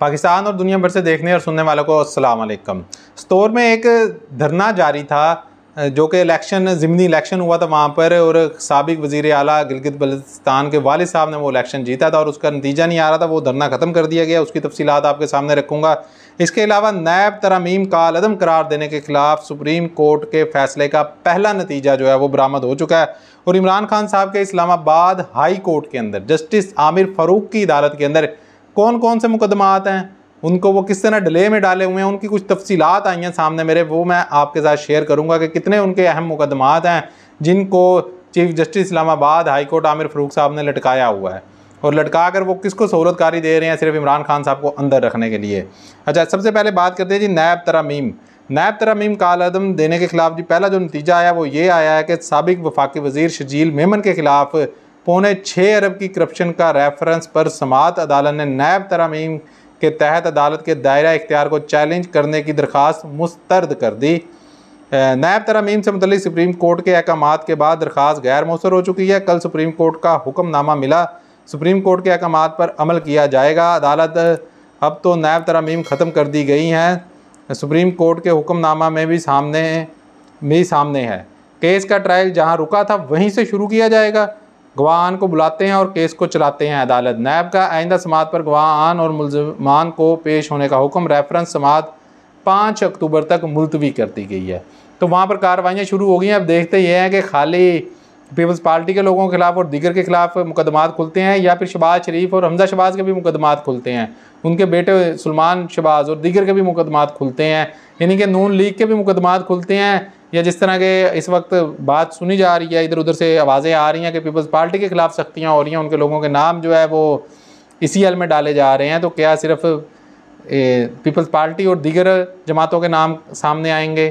पाकिस्तान और दुनिया भर से देखने और सुनने वालों को वालेकुम स्टोर में एक धरना जारी था जो कि इलेक्शन ज़िमनी इलेक्शन हुआ था वहाँ पर और सबक वज़ी अल गिलगित बल्तिस्तान के वाल साहब ने वो इलेक्शन जीता था और उसका नतीजा नहीं आ रहा था वो धरना ख़त्म कर दिया गया उसकी तफसीत आपके सामने रखूँगा इसके अलावा नैब तरामीम का लदम करार देने के खिलाफ सुप्रीम कोर्ट के फैसले का पहला नतीजा जो है वो बरामद हो चुका है और इमरान खान साहब के इस्लामाबाद हाई कोर्ट के अंदर जस्टिस आमिर फ़ारूक की अदालत के अंदर कौन कौन से मुकदमात हैं उनको वो किस तरह डिले में डाले हुए हैं उनकी कुछ तफसीलात आई हैं सामने मेरे वो मैं आपके साथ शेयर करूँगा कि कितने उनके अहम मुकदमात हैं जिनको chief justice Islamabad high court Aamir Farooq साहब ने लटकाया हुआ है और लटका कर वो किसको सहूलतकारी दे रहे हैं सिर्फ इमरान खान साहब को अंदर रखने के लिए अच्छा सबसे पहले बात करते हैं जी नायब तरामीम नायब तरामीम कालदम देने के खिलाफ जी पहला जो नतीजा आया वो ये आया है कि सबक वफाकी वजीर शजील मेमन के ख़िलाफ़ पौने छः अरब की करप्शन का रेफरेंस पर समात अदालत ने नायब तरामीम के तहत अदालत के दायरा इख्तियार को चैलेंज करने की दरख्वास मुस्तरद कर दी नायब तरामीम से मतलब सुप्रीम कोर्ट के अहकाम के बाद दरख्वास्त गैर मौसर हो चुकी है कल सुप्रीम कोर्ट का हुक्मनामा मिला सुप्रीम कोर्ट के अहकाम पर अमल किया जाएगा अदालत अब तो नायब तरामीम ख़त्म कर दी गई हैं सुप्रीम कोर्ट के हुक्मनामा में भी सामने भी सामने है केस का ट्रायल जहां रुका था वहीं से शुरू किया जाएगा गवाहान को बुलाते हैं और केस को चलाते हैं अदालत नैब का आइंदा समात पर गवाहान और मुलजमान को पेश होने का हुक्म रेफरेंस समात पाँच अक्टूबर तक मुलतवी कर दी गई है तो वहाँ पर कार्रवाइयाँ शुरू हो गई हैं अब देखते ये हैं कि खाली पीपल्स पार्टी के लोगों के खिलाफ और दीगर के खिलाफ मुकदमात खुलते हैं या फिर शबाज शरीफ और हमजा शबाज के भी मुकदमात खुलते हैं उनके बेटे सलमान शबाज और दीगर के भी मुकदमात खुलते हैं यानी कि नून लीग के भी मुकदमात खुलते हैं या जिस तरह के इस वक्त बात सुनी जा रही है इधर उधर से आवाज़ें आ रही हैं कि पीपल्स पार्टी के खिलाफ सख्तियाँ हो रही हैं उनके लोगों के नाम जो है वो इसी हल में डाले जा रहे हैं तो क्या सिर्फ पीपल्स पार्टी और दीगर जमातों के नाम सामने आएंगे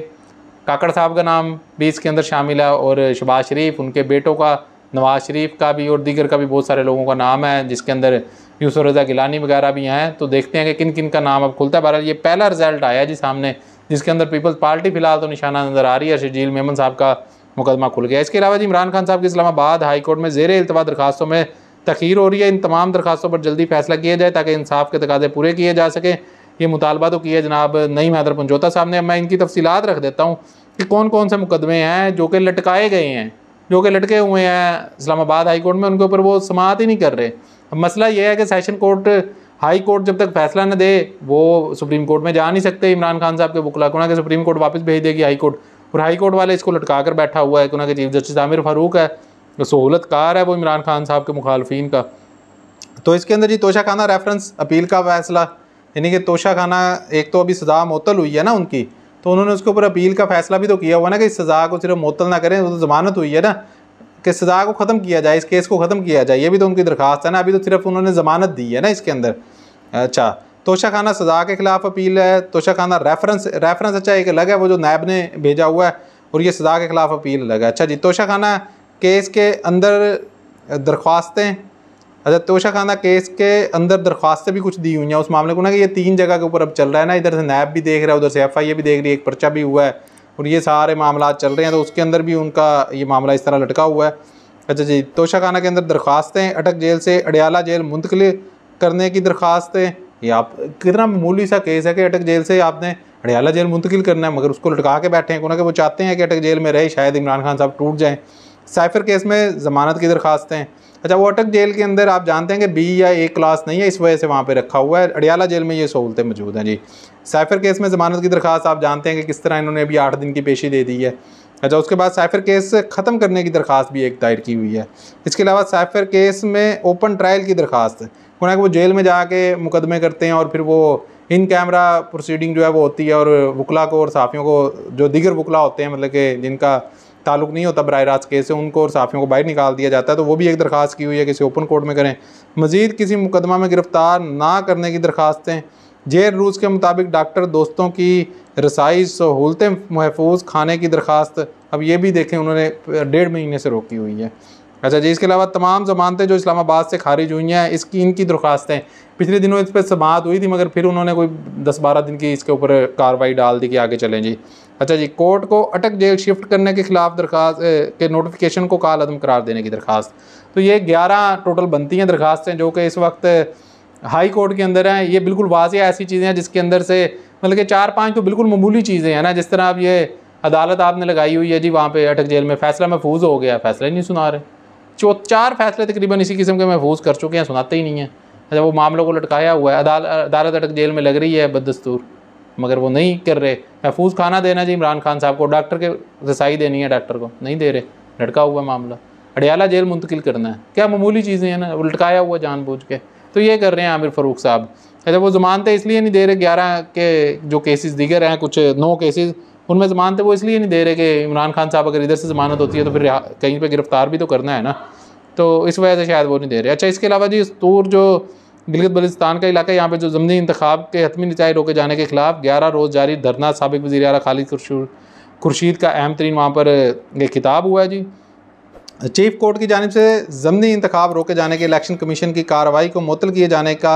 काकड़ साहब का नाम भी इसके अंदर शामिल है और शबाज शरीफ उनके बेटों का नवाज शरीफ का भी और दीगर का भी बहुत सारे लोगों का नाम है जिसके अंदर यूसुफ रजा गिलानी वगैरह भी हैं तो देखते हैं कि किन किन का नाम अब खुलता है बहरहाल ये पहला रिजल्ट आया जी सामने जिसके अंदर पीपल्स पार्टी फिलहाल तो निशाना नज़र आ रही है शजील मेमन साहब का मुकदमा खुल गया इसके अलावा जी इमरान खान साहब की इस्लामाबाद हाईकोर्ट में जेर अल्तवा दरखास्तों में तखीर हो रही है इन तमाम दरखास्तों पर जल्दी फैसला किया जाए ताकि इंसाफ के तकाजे पूरे किए जा सकें ये मुतालबा तो किया जनाब नई मैदर पंजोता साहब ने मैं इनकी तफसीत रख देता हूँ कि कौन कौन से मुकदमे हैं जो कि लटकाए गए हैं जो कि लटके हुए हैं इस्लामाबाद हाई कोर्ट में उनके ऊपर वो समात ही नहीं कर रहे अब मसला ये है कि सेशन कोर्ट हाई कोर्ट जब तक फैसला न दे वो सुप्रीम कोर्ट में जा नहीं सकते इमरान खान साहब के बुकला को ना कि सुप्रीम कोर्ट वापस भेज देगी हाई कोर्ट और हाई कोर्ट वाले इसको लटका कर बैठा हुआ है ना कि चीफ जस्टिस आमिर फारूक है सहूलत कार है वो इमरान खान साहब के मुखालफी का तो इसके अंदर जी तोशा खाना रेफरेंस अपील का फैसला यानी कि तोशा खाना एक तो अभी सजा मअतल हुई है ना उनकी तो उन्होंने उसके ऊपर अपील का फैसला भी तो किया हुआ ना कि इस सज़ा को सिर्फ मअतल ना करें वो तो ज़मानत हुई है ना कि सज़ा को ख़त्म किया जाए इस केस को ख़त्म किया जाए ये भी तो उनकी दरख्वास्त है ना अभी तो सिर्फ उन्होंने ज़मानत दी है ना इसके अंदर अच्छा तोशाखाना सजा के ख़िलाफ़ अपील है तोशाखाना रेफरेंस रेफरेंस अच्छा एक अलग है वो जो नैब ने भेजा हुआ है और ये सजा के ख़िलाफ़ अपील अलग है अच्छा जी तोशाखाना केस के अंदर दरख्वास्तें अच्छा तोशा खाना केस के अंदर दरख्वास्तें भी कुछ दी हुई हैं उस मामले को ना कि ये तीन जगह के ऊपर अब चल रहा है ना इधर से नैब भी देख रहा है उधर से एफ आई ए भी देख रही है एक पर्चा भी हुआ है और ये सारे मामला चल रहे हैं तो उसके अंदर भी उनका ये मामला इस तरह लटका हुआ है अच्छा जी तोशा खाना के अंदर दरख्वास्तें अटक जेल से अडयाला जेल मुंतकिल करने की दरख्वास्त है ये आप कितना मामूली सा केस है कि अटक जेल से आपने हड़ियाला जेल मुंतकिल करना है मगर उसको लटका के बैठे हैं क्योंकि वो चाहते हैं कि अटक जेल में रहे शायद इमरान खान साहब टूट जाएँ साइफर केस में ज़मानत की दरखास्तें अच्छा वो अटक जेल के अंदर आप जानते हैं कि बी या ए क्लास नहीं है इस वजह से वहाँ पे रखा हुआ है अडियाला जेल में ये सहूलतें मौजूद हैं जी साइफर केस में ज़मानत की दरख्वास्त आप जानते हैं कि किस तरह इन्होंने अभी आठ दिन की पेशी दे दी है अच्छा उसके बाद साइफर केस ख़त्म करने की दरख्वास्त भी एक दायर की हुई है इसके अलावा साइफर केस में ओपन ट्रायल की दरख्वास्त है कि वो जेल में जाके मुकदमे करते हैं और फिर वो इन कैमरा प्रोसीडिंग जो है वो होती है और वकला को और साफियों को जो दिगर वकला होते हैं मतलब कि जिनका ताल्लुक नहीं होता बर रास्त केस से उनको और साफियों को बाहर निकाल दिया जाता है तो वो भी एक दरख्वास्त की हुई है किसी ओपन कोर्ट में करें मज़ीद किसी मुकदमा में गिरफ़्तार ना करने की दरख्वास्तें जेल रूस के मुताबिक डॉक्टर दोस्तों की रसाई सहूलतें महफूज खाने की दरख्वास्त अब ये भी देखें उन्होंने डेढ़ महीने से रोकी हुई है अच्छा जी इसके अलावा तमाम जमानतें जो इस्लामाबाद से खारिज हुई हैं इसकी इनकी दरख्वास्तें पिछले दिनों इस पर समात हुई थी मगर फिर उन्होंने कोई दस बारह दिन की इसके ऊपर कार्रवाई डाल दी कि आगे चलें जी अच्छा जी कोर्ट को अटक जेल शिफ्ट करने के खिलाफ दरखास्त के नोटिफिकेशन को काल अदम करार देने की दरखास्त तो ये ग्यारह टोटल बनती हैं दरखास्तें जो कि इस वक्त हाई कोर्ट के अंदर हैं ये बिल्कुल वाजह ऐसी चीज़ें हैं जिसके अंदर से मतलब कि चार पाँच तो बिल्कुल ममूली चीज़ें हैं ना जिस तरह आप ये अदालत आपने लगाई हुई है जी वहाँ पे अटक जेल में फ़ैसला महफूज हो गया फ़ैसला ही नहीं सुना रहे चो चार फैसले तकरीबन इसी किस्म के महफूज कर चुके हैं सुनाते ही नहीं हैं अच्छा वो मामलों को लटकाया हुआ है अदाल अदालत अटक जेल में लग रही है बदस्तूर मगर वो नहीं कर रहे महफूज खाना देना जी इमरान खान साहब को डॉक्टर के रसाई देनी है डॉक्टर को नहीं दे रहे लटका हुआ मामला अडयाला जेल मुंतकिल करना है क्या मामूली चीज़ें हैं ना लटकाया हुआ जानबूझ के तो ये कर रहे हैं आमिर फ़रूक साहब अच्छा वो ज़मानतें इसलिए नहीं दे रहे ग्यारह के जो केसेस दिगर हैं कुछ नौ केसेस उनमें ज़मानत तो वो इसलिए नहीं दे रहे कि इमरान खान साहब अगर इधर से ज़मानत होती है तो फिर कहीं पर गिरफ़्तार भी तो करना है ना तो इस वजह से शायद वो नहीं दे रहे अच्छा इसके अलावा जी तूर जो गिलगित बलिस्तान का इलाका यहाँ पर जो ज़मनी इंतबाब के हतमी नचाई रोके जाने के खिलाफ ग्यारह रोज़ जारी धरना सबक वजी अल खालिद खुर्शीद का अहम तरीन वहाँ पर यह खिताब हुआ है जी चीफ कोर्ट की जानब से ज़मनी इंतबाब रोके जाने के इलेक्शन कमीशन की कार्रवाई को मुतल किए जाने का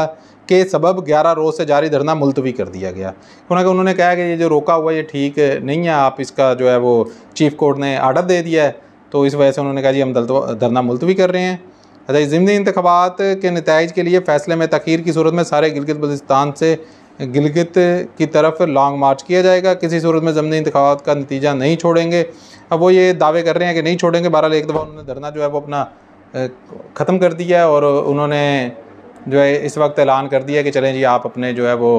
के सबब 11 रोज़ से जारी धरना मुलतवी कर दिया गया क्योंकि उन्होंने कहा कि ये जो रोका हुआ ये ठीक नहीं है आप इसका जो है वो चीफ कोर्ट ने आर्डर दे दिया है तो इस वजह से उन्होंने कहा जी हम धरना मुलतवी कर रहे हैं अच्छा ज़मनी इंतबात के नतज के लिए फ़ैसले में तखीर की सूरत में सारे गिलगित बल्तिस्तान से गिलगित की तरफ लॉन्ग मार्च किया जाएगा किसी सूरत में ज़मनी इंतबात का नतीजा नहीं छोड़ेंगे अब वो ये दावे कर रहे हैं कि नहीं छोड़ेंगे बहरहाल एक दफ़ा उन्होंने धरना जो है वो अपना ख़त्म कर दिया है और उन्होंने जो है इस वक्त ऐलान कर दिया कि चलें जी आप अपने जो है वो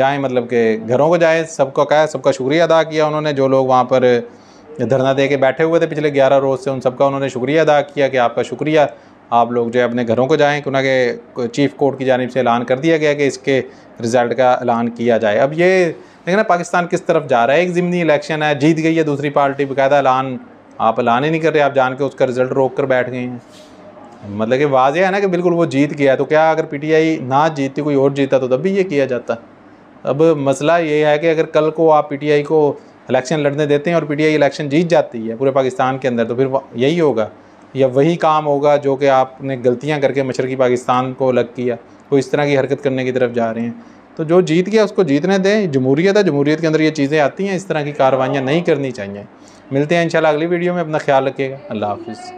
जाएं मतलब के घरों को जाएं सबका क्या सबका शुक्रिया अदा किया उन्होंने जो लोग वहाँ पर धरना दे के बैठे हुए थे पिछले ग्यारह रोज़ से उन सबका उन्होंने शुक्रिया अदा किया कि आपका शुक्रिया आप लोग जो है अपने घरों को जाएँ क्योंकि चीफ़ कोर्ट की जानब से ऐलान कर दिया गया कि इसके रिज़ल्ट का ऐलान किया जाए अब ये देखना पाकिस्तान किस तरफ जा रहा है एक ज़मनी इलेक्शन है जीत गई है दूसरी पार्टी बकायदा ऐलान आप ऐलान ही नहीं कर रहे आप जान के उसका रिज़ल्ट रोक कर बैठ गए हैं मतलब कि वाज है ना कि बिल्कुल वो जीत गया तो क्या अगर पीटीआई ना जीतती कोई और जीता तो तब भी ये किया जाता अब मसला ये है कि अगर कल को आप पीटीआई को इलेक्शन लड़ने देते हैं और पीटीआई इलेक्शन जीत जाती है पूरे पाकिस्तान के अंदर तो फिर यही होगा या वही काम होगा जो कि आपने गलतियाँ करके मशरकी पाकिस्तान को अलग किया कोई इस तरह की हरकत करने की तरफ जा रहे हैं तो जो जीत गया उसको जीतने दें जमहूरियत है जमहूरियत के अंदर ये चीज़ें आती हैं इस तरह की कार्रवाइयाँ नहीं करनी चाहिए मिलते हैं इंशाल्लाह अगली वीडियो में अपना ख्याल रखिएगा अल्लाह हाफिज़